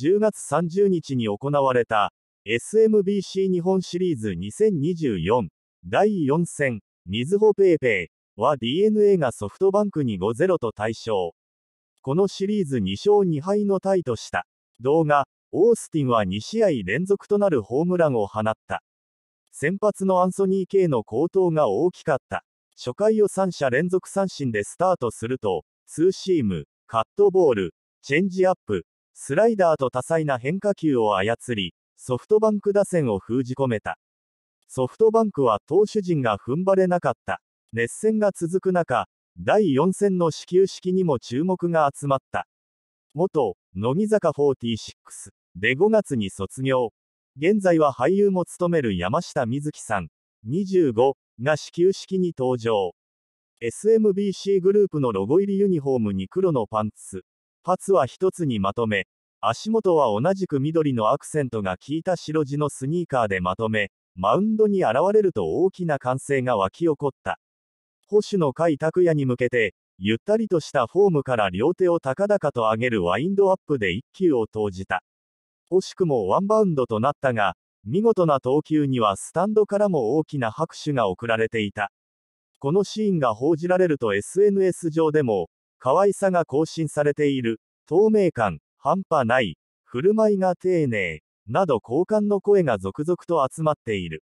10月30日に行われた SMBC 日本シリーズ2024第4戦みずほペイペイは DNA がソフトバンクに5-0と大勝。このシリーズ2勝2敗のタイとした。動画、オースティンは2試合連続となるホームランを放った。先発のアンソニー・ケイの好投が大きかった。初回を3者連続三振でスタートすると、ツーシーム、カットボール、チェンジアップ、スライダーと多彩な変化球を操り、ソフトバンク打線を封じ込めた。ソフトバンクは投手陣が踏ん張れなかった。熱戦が続く中、第4戦の始球式にも注目が集まった。元、乃木坂46で5月に卒業。現在は俳優も務める山下美月さん、25が始球式に登場。SMBC グループのロゴ入りユニフォームに黒のパンツ。パツは一つにまとめ、足元は同じく緑のアクセントが効いた白地のスニーカーでまとめ、マウンドに現れると大きな歓声が沸き起こった。保守の甲斐拓也に向けて、ゆったりとしたフォームから両手を高々と上げるワインドアップで一球を投じた。惜しくもワンバウンドとなったが、見事な投球にはスタンドからも大きな拍手が送られていた。このシーンが報じられると SNS 上でも、可愛さが更新されている、透明感、半端ない、振る舞いが丁寧、など好感の声が続々と集まっている。